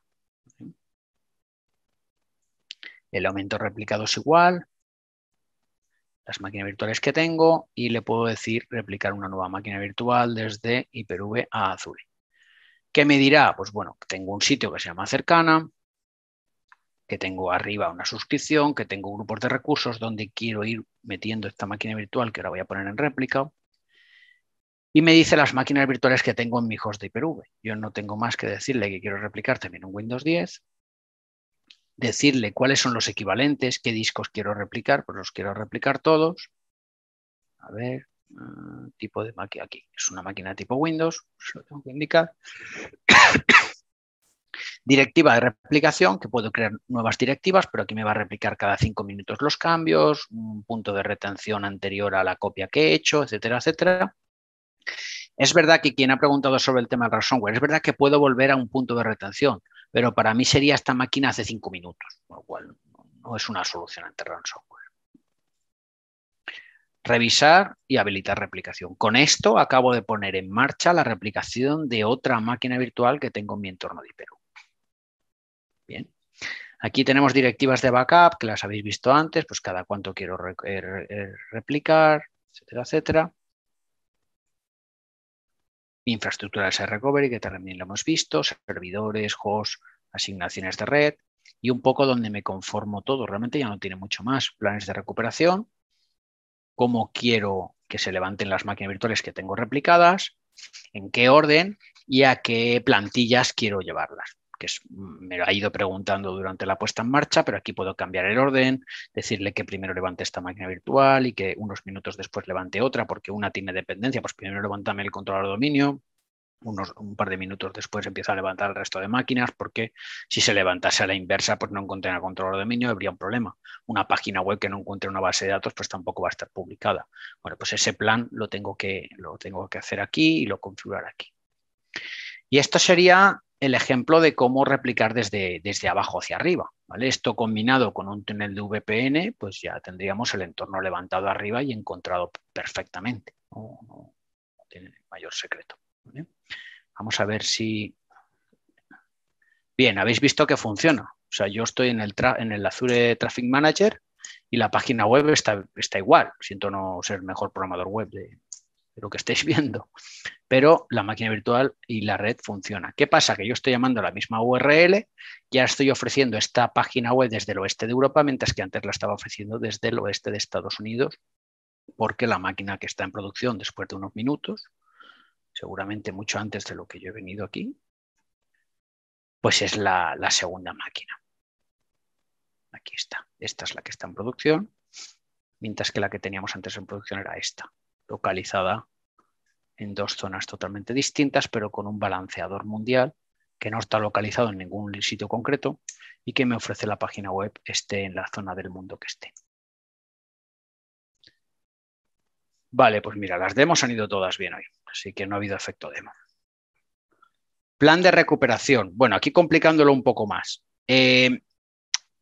El aumento replicado es igual, las máquinas virtuales que tengo y le puedo decir replicar una nueva máquina virtual desde Hyper-V a Azure. ¿Qué me dirá? Pues bueno, tengo un sitio que se llama Cercana, que tengo arriba una suscripción, que tengo grupos de recursos donde quiero ir metiendo esta máquina virtual que ahora voy a poner en réplica. Y me dice las máquinas virtuales que tengo en mi host de Hyper-V. Yo no tengo más que decirle que quiero replicar también un Windows 10, decirle cuáles son los equivalentes, qué discos quiero replicar, pues los quiero replicar todos. A ver, Mm, tipo de máquina aquí. Es una máquina tipo Windows, se lo tengo que indicar. Directiva de replicación, que puedo crear nuevas directivas, pero aquí me va a replicar cada cinco minutos los cambios, un punto de retención anterior a la copia que he hecho, etcétera, etcétera. Es verdad que quien ha preguntado sobre el tema del ransomware, es verdad que puedo volver a un punto de retención, pero para mí sería esta máquina hace cinco minutos, lo cual no es una solución ante ransomware revisar y habilitar replicación. Con esto acabo de poner en marcha la replicación de otra máquina virtual que tengo en mi entorno de perú Bien. Aquí tenemos directivas de backup que las habéis visto antes, pues cada cuánto quiero eh, eh, replicar, etcétera, etcétera. Infraestructura de recovery, que también lo hemos visto, servidores, hosts, asignaciones de red y un poco donde me conformo todo. Realmente ya no tiene mucho más. Planes de recuperación, cómo quiero que se levanten las máquinas virtuales que tengo replicadas, en qué orden y a qué plantillas quiero llevarlas. Que mm, me lo ha ido preguntando durante la puesta en marcha, pero aquí puedo cambiar el orden, decirle que primero levante esta máquina virtual y que unos minutos después levante otra, porque una tiene dependencia, pues primero levántame el controlador de dominio, un par de minutos después empieza a levantar el resto de máquinas, porque si se levantase a la inversa, pues no encontraría control de dominio, habría un problema. Una página web que no encuentre una base de datos, pues tampoco va a estar publicada. Bueno, pues ese plan lo tengo que, lo tengo que hacer aquí y lo configurar aquí. Y esto sería el ejemplo de cómo replicar desde, desde abajo hacia arriba. ¿vale? Esto combinado con un túnel de VPN, pues ya tendríamos el entorno levantado arriba y encontrado perfectamente. no tiene mayor secreto. Vamos a ver si... Bien, habéis visto que funciona. O sea, yo estoy en el, Azure Traffic Manager y la página web está, igual. Siento no ser mejor programador web de, lo que estáis viendo. Pero la máquina virtual y la red funciona. ¿Qué pasa? Que yo estoy llamando a la misma URL, ya estoy ofreciendo esta página web desde el oeste de Europa, mientras que antes la estaba ofreciendo desde el oeste de Estados Unidos, porque la máquina que está en producción después de unos minutos seguramente mucho antes de lo que yo he venido aquí, pues es la, segunda máquina. Aquí está. Esta es la que está en producción, mientras que la que teníamos antes en producción era esta, localizada en dos zonas totalmente distintas, pero con un balanceador mundial que no está localizado en ningún sitio concreto y que me ofrece la página web esté en la zona del mundo que esté. Vale, pues mira, las demos han ido todas bien hoy así que no ha habido efecto demo. Plan de recuperación. Bueno, aquí complicándolo un poco más. Eh,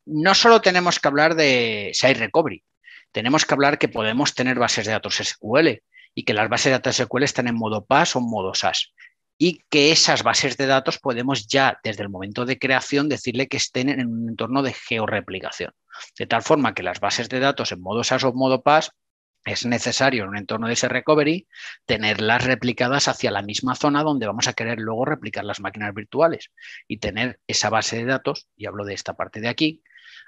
no solo tenemos que hablar de Site recovery, tenemos que hablar que podemos tener bases de datos SQL y que las bases de datos SQL están en modo pas o modo SAS y que esas bases de datos podemos ya desde el momento de creación decirle que estén en un entorno de georeplicación. De tal forma que las bases de datos en modo SAS o modo pas es necesario en un entorno de ese recovery tenerlas replicadas hacia la misma zona donde vamos a querer luego replicar las máquinas virtuales y tener esa base de datos, y hablo de esta parte de aquí,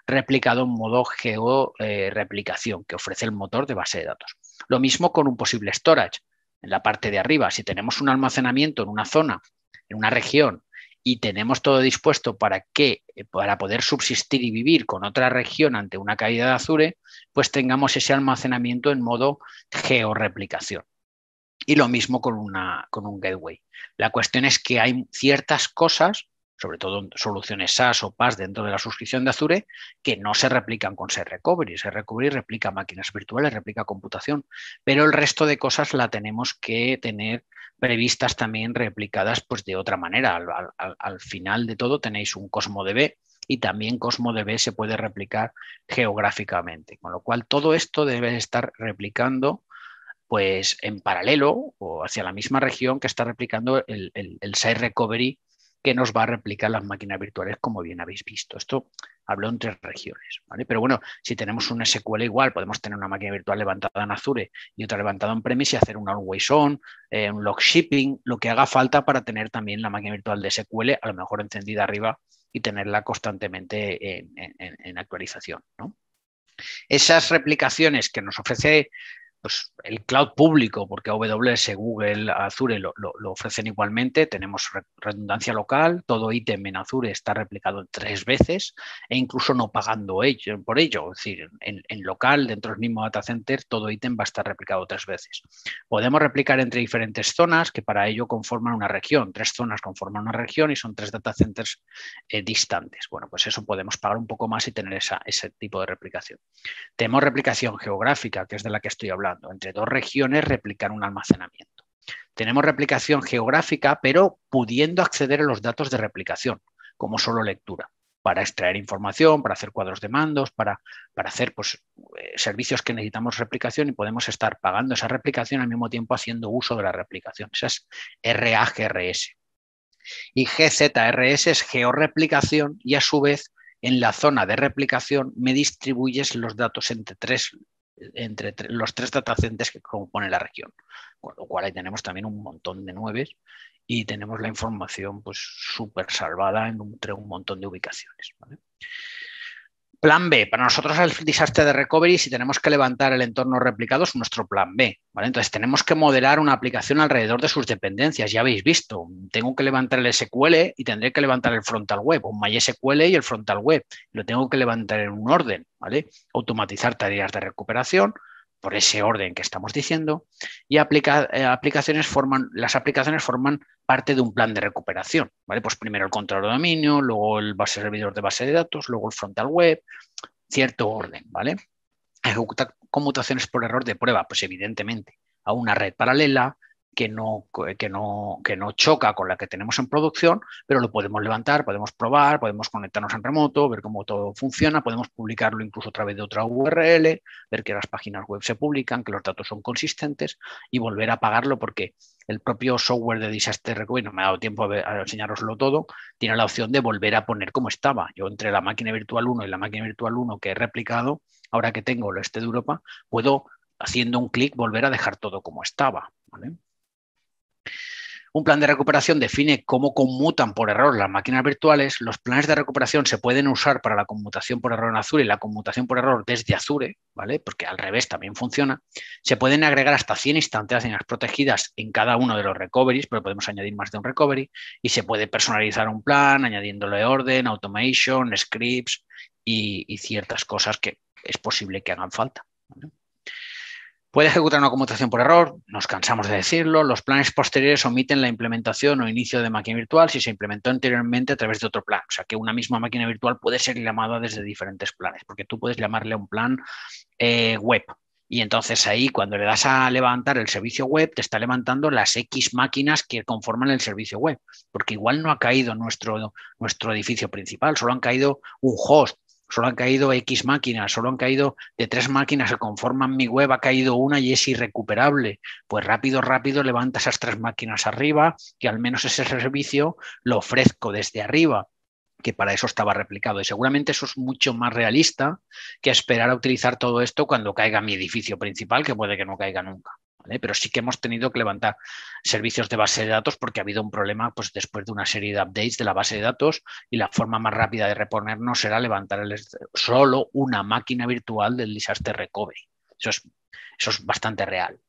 replicado en modo geo-replicación eh, que ofrece el motor de base de datos. Lo mismo con un posible storage en la parte de arriba. Si tenemos un almacenamiento en una zona, en una región, y tenemos todo dispuesto para que eh, para poder subsistir y vivir con otra región ante una caída de Azure, pues tengamos ese almacenamiento en modo georreplicación. Y lo mismo con, una, con un gateway. La cuestión es que hay ciertas cosas, sobre todo soluciones SaaS o PaaS dentro de la suscripción de Azure, que no se replican con Ser recovery Ser recovery replica máquinas virtuales, replica computación, pero el resto de cosas la tenemos que tener previstas también replicadas pues de otra manera. Al, al final de todo tenéis un CosmoDB y también CosmoDB se puede replicar geográficamente, con lo cual todo esto debe estar replicando pues en paralelo o hacia la misma región que está replicando el, el, site recovery que nos va a replicar las máquinas virtuales, como bien habéis visto. Esto habló en tres regiones, Pero bueno, si tenemos un SQL igual, podemos tener una máquina virtual levantada en Azure y otra levantada en Premise y hacer un Always On, eh, un Log Shipping, lo que haga falta para tener también la máquina virtual de SQL, a lo mejor encendida arriba y tenerla constantemente en, actualización. Esas replicaciones que nos ofrece pues, el cloud público, porque AWS, Google, Azure lo, ofrecen igualmente, tenemos redundancia local, todo ítem en Azure está replicado tres veces e incluso no pagando por ello, es decir, en, local, dentro del mismo data center, todo ítem va a estar replicado tres veces. Podemos replicar entre diferentes zonas que para ello conforman una región, tres zonas conforman una región y son tres data centers eh, distantes. Bueno, pues eso podemos pagar un poco más y tener ese tipo de replicación. Tenemos replicación geográfica, que es de la que estoy hablando entre dos regiones replicar un almacenamiento. Tenemos replicación geográfica, pero pudiendo acceder a los datos de replicación, como solo lectura, para extraer información, para hacer cuadros de mandos, para, hacer pues, eh, servicios que necesitamos replicación y podemos estar pagando esa replicación al mismo tiempo haciendo uso de la replicación. Esa es RAGRS. Y GZRS es georeplicación y a su vez en la zona de replicación me distribuyes los datos entre tres entre los tres datacentes que componen la región. Con lo cual ahí tenemos también un montón de nubes y tenemos la información pues súper salvada entre un montón de ubicaciones. Plan B, para nosotros el desastre de recovery, si tenemos que levantar el entorno replicado, es nuestro plan B. ¿vale? Entonces tenemos que modelar una aplicación alrededor de sus dependencias. Ya habéis visto, tengo que levantar el SQL y tendré que levantar el frontal web, o MySQL y el frontal web. Lo tengo que levantar en un orden, ¿vale? Automatizar tareas de recuperación, por ese orden que estamos diciendo, y eh, aplicaciones forman, las aplicaciones forman parte de un plan de recuperación. ¿vale? Pues primero el control de dominio, luego el base servidor de base de datos, luego el frontal web, cierto orden, ¿vale? Ejecutar conmutaciones por error de prueba, pues evidentemente, a una red paralela, que no, que, no, que no choca con la que tenemos en producción, pero lo podemos levantar, podemos probar, podemos conectarnos en remoto, ver cómo todo funciona, podemos publicarlo incluso a través de otra URL, ver que las páginas web se publican, que los datos son consistentes y volver a apagarlo porque el propio software de Disaster Recovery, no me ha dado tiempo a, enseñaroslo todo, tiene la opción de volver a poner como estaba. Yo entre la máquina virtual 1 y la máquina virtual 1 que he replicado, ahora que tengo el este de Europa, puedo haciendo un clic volver a dejar todo como estaba. Un plan de recuperación define cómo conmutan por error las máquinas virtuales. Los planes de recuperación se pueden usar para la conmutación por error en Azure y la conmutación por error desde Azure, ¿eh? ¿vale? Porque al revés también funciona. Se pueden agregar hasta 100 instantáneas protegidas en cada uno de los recoveries, pero podemos añadir más de un recovery. Y se puede personalizar un plan añadiéndole orden, automation, scripts y, ciertas cosas que es posible que hagan falta. Puede ejecutar una conmutación por error, nos cansamos de decirlo, los planes posteriores omiten la implementación o inicio de máquina virtual si se implementó anteriormente a través de otro plan. O sea que una misma máquina virtual puede ser llamada desde diferentes planes, porque tú puedes llamarle a un plan eh, web, y entonces ahí, cuando le das a levantar el servicio web, te está levantando las X máquinas que conforman el servicio web, porque igual no ha caído nuestro, nuestro edificio principal, solo han caído un host solo han caído X máquinas, solo han caído de tres máquinas que conforman mi web, ha caído una y es irrecuperable. Pues rápido, rápido levanta esas tres máquinas arriba que al menos ese servicio lo ofrezco desde arriba que para eso estaba replicado. Y seguramente eso es mucho más realista que esperar a utilizar todo esto cuando caiga mi edificio principal, que puede que no caiga nunca. Pero sí que hemos tenido que levantar servicios de base de datos porque ha habido un problema pues, después de una serie de updates de la base de datos y la forma más rápida de reponernos era levantar solo una máquina virtual del disaster recovery. Eso es, eso es bastante real.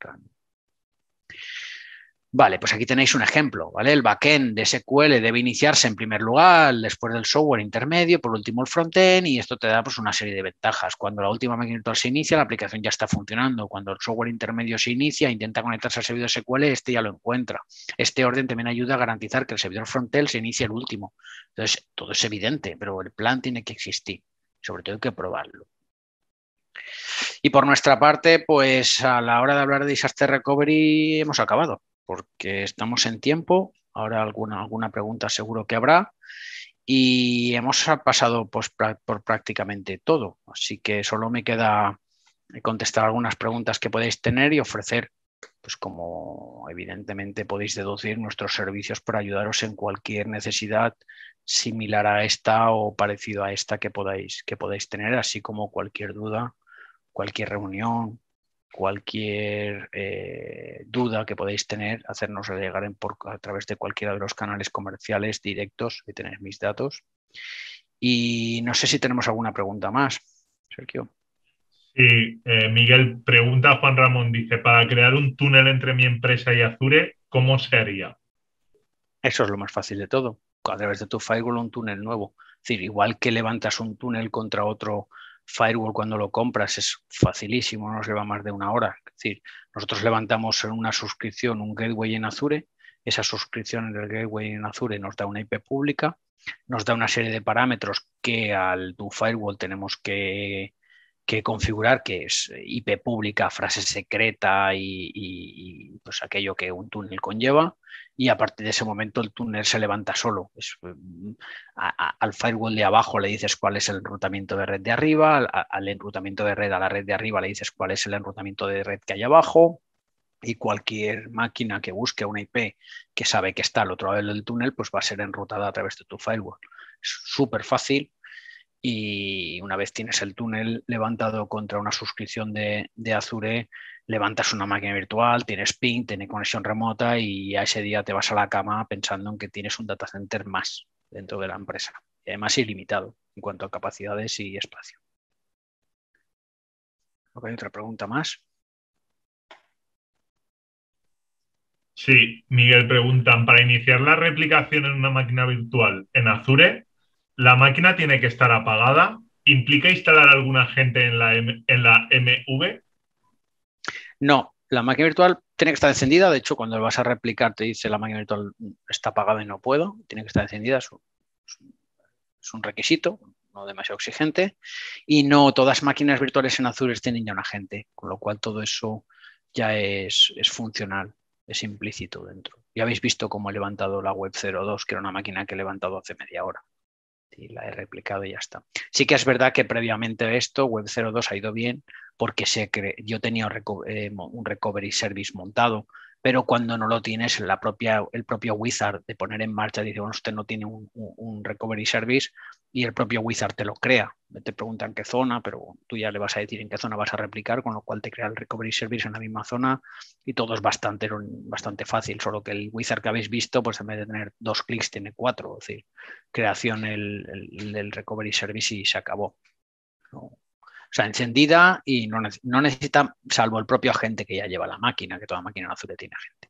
Vale, pues aquí tenéis un ejemplo, ¿vale? El backend de SQL debe iniciarse en primer lugar, después del software intermedio, por último el frontend, y esto te da pues, una serie de ventajas. Cuando la última máquina se inicia, la aplicación ya está funcionando. Cuando el software intermedio se inicia, intenta conectarse al servidor SQL, este ya lo encuentra. Este orden también ayuda a garantizar que el servidor frontend se inicie el último. Entonces, todo es evidente, pero el plan tiene que existir. Sobre todo hay que probarlo. Y por nuestra parte, pues a la hora de hablar de disaster recovery hemos acabado porque estamos en tiempo. Ahora alguna, alguna pregunta seguro que habrá. Y hemos pasado pues, por prácticamente todo. Así que solo me queda contestar algunas preguntas que podéis tener y ofrecer, pues como evidentemente podéis deducir, nuestros servicios para ayudaros en cualquier necesidad similar a esta o parecido a esta que podáis, que podáis tener, así como cualquier duda, cualquier reunión, cualquier eh, duda que podáis tener, hacernos llegar en por, a través de cualquiera de los canales comerciales directos, y tener mis datos. Y no sé si tenemos alguna pregunta más, Sergio. Sí, eh, Miguel pregunta, Juan Ramón dice, para crear un túnel entre mi empresa y Azure, ¿cómo se haría? Eso es lo más fácil de todo. A través de tu firewall un túnel nuevo. Es decir, igual que levantas un túnel contra otro Firewall cuando lo compras es facilísimo, nos lleva más de una hora. Es decir, nosotros levantamos en una suscripción un gateway en Azure, esa suscripción en el gateway en Azure nos da una IP pública, nos da una serie de parámetros que al tu firewall tenemos que, configurar, que es IP pública, frase secreta y, y, pues aquello que un túnel conlleva y a partir de ese momento el túnel se levanta solo. Eh, mm, al firewall de abajo le dices cuál es el enrutamiento de red de arriba, al, enrutamiento de red a la red de arriba le dices cuál es el enrutamiento de red que hay abajo y cualquier máquina que busque una IP que sabe que está al otro lado del túnel, pues va a ser enrutada a través de tu firewall. Es súper fácil y una vez tienes el túnel levantado contra una suscripción de, de Azure, levantas una máquina virtual, tienes ping, tienes conexión remota y a ese día te vas a la cama pensando en que tienes un data center más dentro de la empresa. Y además ilimitado en cuanto a capacidades y espacio. hay otra pregunta más. Sí, Miguel preguntan, para iniciar la replicación en una máquina virtual en Azure, ¿la máquina tiene que estar apagada? ¿Implica instalar alguna gente en la, en la MV? No, la máquina virtual tiene que estar encendida. De hecho, cuando vas a replicar, te dice la máquina virtual está apagada y no puedo. Tiene que estar encendida. Es un, requisito, no demasiado exigente. Y no todas máquinas virtuales en Azure tienen ya un agente, con lo cual todo eso ya es, es funcional, es implícito dentro. Ya habéis visto cómo he levantado la web 02, que era una máquina que he levantado hace media hora y la he replicado y ya está. Sí que es verdad que previamente a esto, Web 02 ha ido bien porque se yo tenía eh, un, recovery service montado, pero cuando no lo tienes, la propia, el propio wizard de poner en marcha dice, bueno, usted no tiene un, recovery service y el propio wizard te lo crea. Te preguntan qué zona, pero tú ya le vas a decir en qué zona vas a replicar, con lo cual te crea el recovery service en la misma zona y todo es bastante, bastante fácil, solo que el wizard que habéis visto, pues en vez de tener dos clics, tiene cuatro, es decir, creación del recovery service y se acabó. O sea, encendida y no, necesita, salvo el propio agente que ya lleva la máquina, que toda máquina en Azure tiene agente.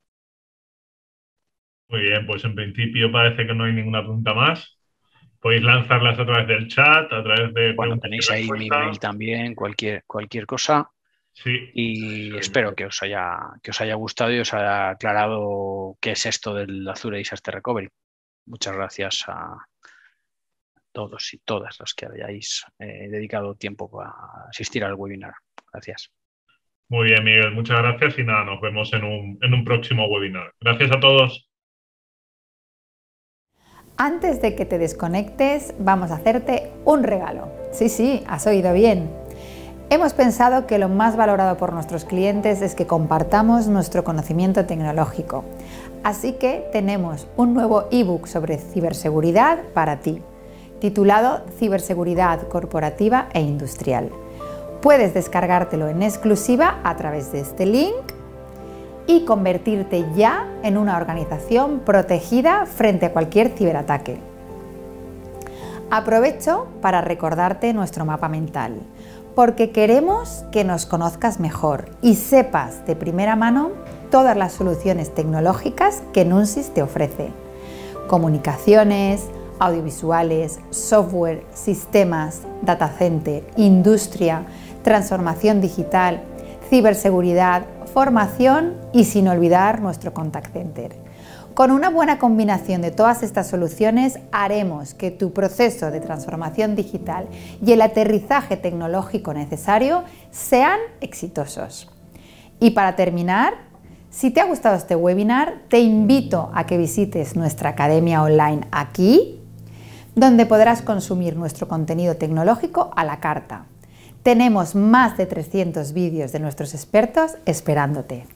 Muy bien, pues en principio parece que no hay ninguna pregunta más. Podéis lanzarlas a través del chat, a través de... Bueno, tenéis ahí mi mail también, cualquier, cualquier cosa. Sí, y espero que os, haya, que os haya gustado y os haya aclarado qué es esto del Azure Disaster Recovery. Muchas gracias a, todos y todas los que hayáis eh, dedicado tiempo a asistir al webinar. Gracias. Muy bien, Miguel. Muchas gracias y nada, nos vemos en un próximo webinar. Gracias a todos. Antes de que te desconectes, vamos a hacerte un regalo. Sí, sí, has oído bien. Hemos pensado que lo más valorado por nuestros clientes es que compartamos nuestro conocimiento tecnológico. Así que tenemos un nuevo ebook sobre ciberseguridad para ti titulado Ciberseguridad Corporativa e Industrial. Puedes descargártelo en exclusiva a través de este link y convertirte ya en una organización protegida frente a cualquier ciberataque. Aprovecho para recordarte nuestro mapa mental, porque queremos que nos conozcas mejor y sepas de primera mano todas las soluciones tecnológicas que NUNSIS te ofrece. Comunicaciones, audiovisuales, software, sistemas, data center, industria, transformación digital, ciberseguridad, formación y sin olvidar nuestro contact center. Con una buena combinación de todas estas soluciones haremos que tu proceso de transformación digital y el aterrizaje tecnológico necesario sean exitosos. Y para terminar, si te ha gustado este webinar, te invito a que visites nuestra academia online aquí donde podrás consumir nuestro contenido tecnológico a la carta. Tenemos más de 300 vídeos de nuestros expertos esperándote.